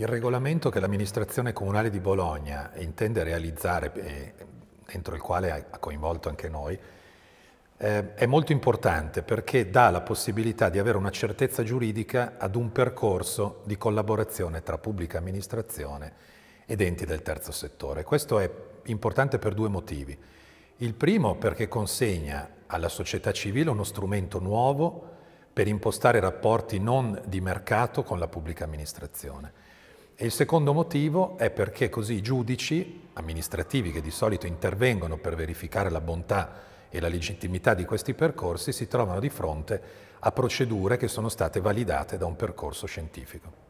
Il regolamento che l'amministrazione comunale di Bologna intende realizzare, dentro eh, il quale ha coinvolto anche noi, eh, è molto importante perché dà la possibilità di avere una certezza giuridica ad un percorso di collaborazione tra pubblica amministrazione ed enti del terzo settore. Questo è importante per due motivi. Il primo perché consegna alla società civile uno strumento nuovo per impostare rapporti non di mercato con la pubblica amministrazione. E il secondo motivo è perché così i giudici amministrativi che di solito intervengono per verificare la bontà e la legittimità di questi percorsi si trovano di fronte a procedure che sono state validate da un percorso scientifico.